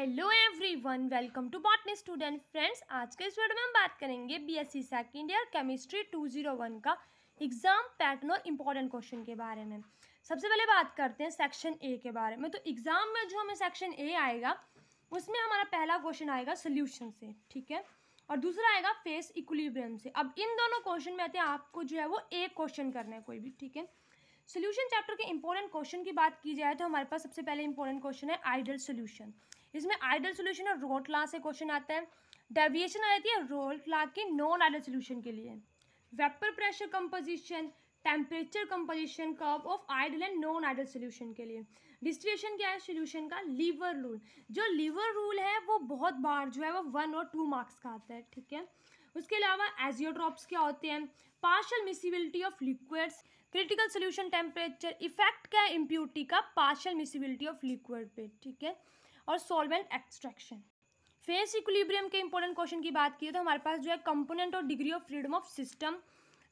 hello everyone welcome to botany student friends आज के इस वीडियो में हम बात करेंगे बीएससी सेकेंड ईयर केमिस्ट्री 201 का एग्ज़ाम पैटर्न और इम्पॉर्टेंट क्वेश्चन के बारे में सबसे पहले बात करते हैं सेक्शन ए के बारे में तो एग्ज़ाम में जो हमें सेक्शन ए आएगा उसमें हमारा पहला क्वेश्चन आएगा सोल्यूशन से ठीक है और दूसरा आएगा फेस इक्वलीब्रियम से अब इन दोनों क्वेश्चन में आते हैं आपको जो है वो एक क्वेश्चन करना है कोई भी ठीक है सोल्यूशन चैप्टर के इंपॉर्टेंट क्वेश्चन की बात की जाए तो हमारे पास सबसे पहले इम्पोर्टेंट क्वेश्चन है आइडल सोल्यूशन इसमें आइडल सोल्यूशन और रोट ला से क्वेश्चन आता है डेविएशन आ जाती है रोड ला के नॉन आइडल सोल्यूशन के लिए vapour pressure composition temperature composition curve of ideal and non ideal solution के लिए डिस्ट्रीब्यूशन क्या है सोल्यूशन का लीवर रूल जो लीवर रूल है वो बहुत बार जो है वो वन और टू मार्क्स का आता है ठीक है उसके अलावा एजियोड्रॉप्स क्या होते हैं partial miscibility of liquids critical solution temperature effect क्या है इम्प्यूटी का पार्शल मिसिबिलिटी ऑफ लिक्विड पे ठीक है और सॉल्वेंट एक्सट्रैक्शन फेस इक्विलिब्रियम के इंपॉर्टेंट क्वेश्चन की बात की तो हमारे पास जो है कंपोनेंट और degree of freedom of system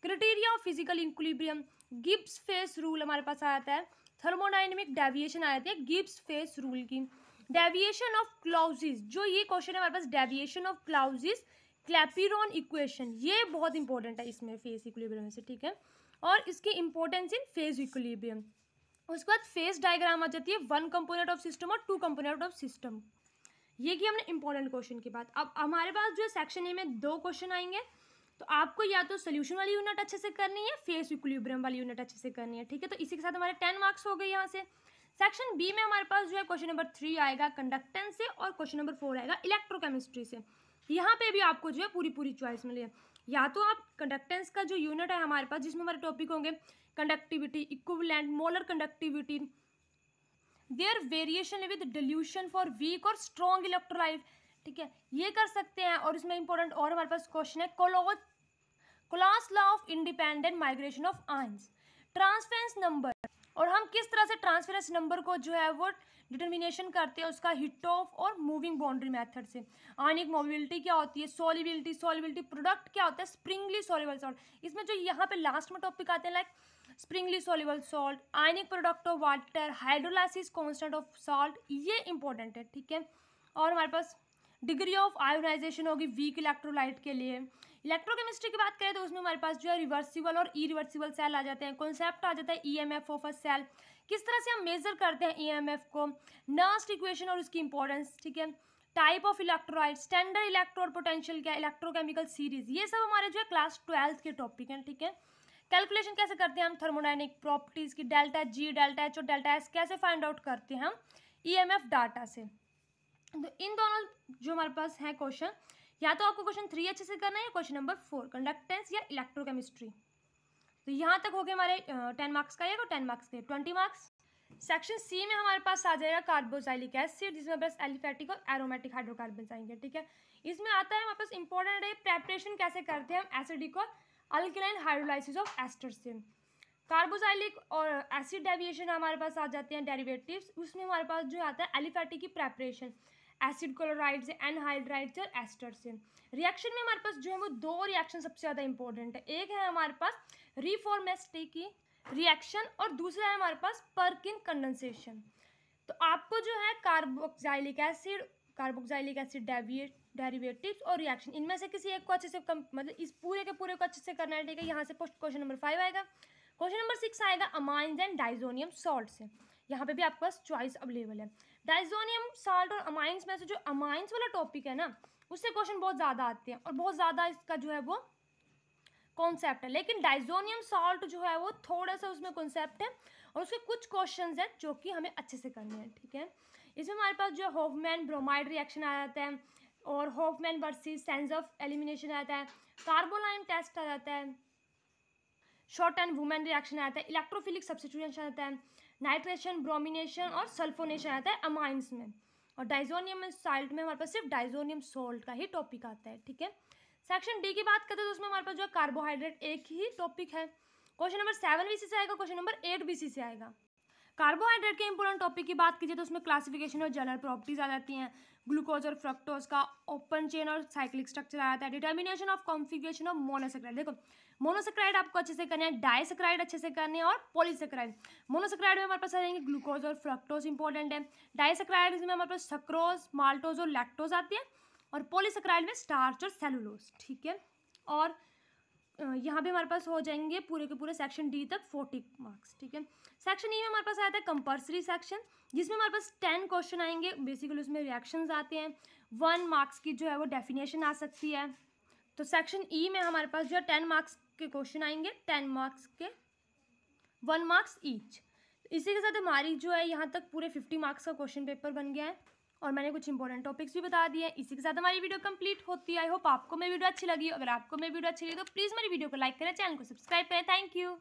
criteria of physical equilibrium Gibbs phase rule हमारे पास आया था थर्मोडाइनमिक डेविएशन आया था गिब्स फेस रूल की डेविएशन ऑफ क्लाउजिस जो ये क्वेश्चन है हमारे पास deviation of Clausius Clapeyron equation ये बहुत इंपॉर्टेंट है इसमें फेस इक्विलिब्रियम से ठीक है और इसकी इंपॉर्टेंस इन फेज इक्विलिब्रियम उसके बाद फेस डायग्राम आ जाती है वन कंपोनेंट ऑफ सिस्टम और टू कंपोनेंट ऑफ सिस्टम ये कि हमने इंपॉर्टेंट क्वेश्चन की बात अब हमारे पास जो सेक्शन ए में दो क्वेश्चन आएंगे तो आपको या तो सोल्यूशन वाली यूनिट अच्छे से करनी है फेस इक्विलिब्रियम वाली यूनिट अच्छे से करनी है ठीक है तो इसी के साथ हमारे टेन मार्क्स हो गए यहाँ से सेक्शन बी में हमारे पास जो है क्वेश्चन नंबर थ्री आएगा कंडक्टेंस से और क्वेश्चन नंबर फोर आएगा इलेक्ट्रोकेमिस्ट्री से यहाँ पे भी आपको जो है पूरी पूरी चॉइस मिली है या तो आप कंडक्टेंस का जो यूनिट है हमारे पास जिसमें हमारे टॉपिक होंगे conductivity equivalent molar conductivity their variation with dilution for weak और स्ट्रॉन्ग इलेक्ट्रोलाइट ठीक है ये कर सकते हैं और इसमें इंपॉर्टेंट और हमारे पास क्वेश्चन है Kohlrausch law of independent migration of ions transference number और हम किस तरह से ट्रांसफेरेंस नंबर को जो है वो डिटर्मिनेशन करते हैं उसका हिट ऑफ और मूविंग बाउंड्री मेथड से आनिक मोबिलिटी क्या होती है सॉलिबिलिटी सॉलिबिलिटी प्रोडक्ट क्या होता है स्प्रिंगली सॉलिबल सॉल्ट इसमें जो यहाँ पे लास्ट में टॉपिक आते हैं like sparingly soluble salt ionic product of water hydrolysis constant of salt ये इंपॉर्टेंट है ठीक है और हमारे पास डिग्री ऑफ आयोनाइजेशन होगी वीक इलेक्ट्रोलाइट के लिए इलेक्ट्रोकेमिस्ट्री की बात करें तो उसमें हमारे पास जो है रिवर्सिबल और ई रिवर्सिबल सेल आ जाते हैं कॉन्सेप्ट आ जाता है E M F of a cell किस तरह से हम मेजर करते हैं ई एम एफ को नर्स्ट इक्वेशन और उसकी इंपॉर्टेंस ठीक है type of electrolyte standard electro और पोटेंशियल क्या इलेक्ट्रोकेमिकल सीरीज ये सब हमारे जो है क्लास ट्वेल्थ के टॉपिक हैं ठीक है कैलकुलेशन कैसे करते हैं हम थर्मोडाइनिक प्रॉपर्टीज़ की डेल्टा जी डेल्टा एच और डेल्टा एस कैसे फाइंड आउट करते हैं हम ई एम एफ डाटा से तो इन दोनों जो हमारे पास हैं क्वेश्चन या तो आपको क्वेश्चन थ्री अच्छे से करना है या क्वेश्चन नंबर फोर कंडक्टेंस या इलेक्ट्रोकेमिस्ट्री तो यहाँ तक हो गए हमारे टेन मार्क्स का या टेन मार्क्स के ट्वेंटी मार्क्स सेक्शन सी में हमारे पास आ जाएगा कार्बोजाइलिक एसिड जिसमें हमारे पास एलिफेटिक और एरोमेटिक हाइड्रोकार्बन आएंगे ठीक है इसमें आता है हमारे पास इंपॉर्टेंट है प्रेपरेशन कैसे करते हैं हम एसिडिक और अल्कलाइन हाइड्रोलाइसिस ऑफ एस्टर से कार्बोजाइलिक और एसिड डेविएशन हमारे पास आ जाते हैं डेरिवेटिव्स उसमें हमारे पास जो आता है एलिफेटिक की प्रेपरेशन एसिड क्लोराइड्स है एनहाइड्राइड्स और एस्टर्स रिएक्शन में हमारे पास जो है वो दो रिएक्शन सबसे ज़्यादा इंपॉर्टेंट है एक है हमारे पास रिफॉर्मेस्टे की रिएक्शन और दूसरा है हमारे पास परकिन कंडेंसेशन तो आपको जो है carboxylic acid carboxylic acid deviate derivatives और रिएक्शन इनमें से किसी एक को अच्छे से कम मतलब इस पूरे के पूरे को अच्छे से करना है ठीक है यहाँ से क्वेश्चन नंबर फाइव आएगा क्वेश्चन नंबर सिक्स आएगा अमाइंस एंड डाइजोनियम सॉल्ट से यहाँ पे भी आपके पास चॉइस अवेलेबल है डाइजोनियम साल्ट और अमाइंस में से जो अमाइंस वाला टॉपिक है ना उससे क्वेश्चन बहुत ज़्यादा आते हैं और बहुत ज़्यादा इसका जो है वो कॉन्सेप्ट है लेकिन डाइजोनियम सॉल्ट जो है वो थोड़ा सा उसमें कॉन्सेप्ट है और उसके कुछ क्वेश्चन हैं जो कि हमें अच्छे से करने हैं ठीक है इसमें हमारे पास जो है होफमैन ब्रोमाइड रिएक्शन आ जाता है और Hofmann versus Saytzeff elimination आ जाता है कार्बोलाइन टेस्ट आ जाता है शॉर्ट एंड वुमेन रिएक्शन आता है इलेक्ट्रोफिलिक सब्सिट्यूशन आता है नाइट्रेशन ब्रोमिनेशन और सल्फोनेशन आता है अमाइंस में और डाइजोनियम साल्ट में हमारे पास सिर्फ डाइजोनियम सोल्ट का ही टॉपिक आता है ठीक है सेक्शन डी की बात करते हैं तो उसमें हमारे पास जो है कार्बोहाइड्रेट एक ही टॉपिक है क्वेश्चन नंबर सेवन भी सी से आएगा question number eight B C से आएगा कार्बोहाइड्रेट के इंपॉर्टेंट टॉपिक की बात कीजिए तो उसमें क्लासिफिकेशन और जनरल प्रॉपर्टीज आ जाती हैं ग्लूकोज और फ्रक्टोज का ओपन चेन और साइक्लिक स्ट्रक्चर आ जाता है determination of configuration of monosaccharide देखो मोनोसेक्राइड आपको अच्छे से करने हैं डाइसेक्राइड अच्छे से करने हैं और पोलिसक्राइड मोनोसेक्राइड में हमारे पास आ जाएंगे ग्लूकोज और फ्रक्टोज इंपॉर्टेंट है डाइसेक्राइड में हमारे पास सक्रोज माल्टोज और लैक्टोज आती है और पोलिसक्राइड में स्टार्च और सेलुलोज ठीक है और यहाँ पे हमारे पास हो जाएंगे पूरे के पूरे सेक्शन डी तक फोर्टी मार्क्स ठीक है सेक्शन ई e में हमारे पास आया था कंपल्सरी सेक्शन जिसमें हमारे पास टेन क्वेश्चन आएंगे बेसिकली उसमें रिएक्शंस आते हैं वन मार्क्स की जो है वो डेफिनेशन आ सकती है तो सेक्शन ई e में हमारे पास जो है टेन मार्क्स के क्वेश्चन आएंगे टेन मार्क्स के वन मार्क्स ईच इसी के साथ हमारी जो है यहाँ तक पूरे फिफ्टी मार्क्स का क्वेश्चन पेपर बन गया है और मैंने कुछ इंपॉर्टेंट टॉपिक्स भी बता दिए इसी के साथ हमारी वीडियो कंप्लीट होती है आई होप आपको मेरी वीडियो अच्छी लगी अगर आपको मेरी वीडियो अच्छी लगी तो प्लीज़ मेरी वीडियो को लाइक करें चैनल को सब्सक्राइब करें थैंक यू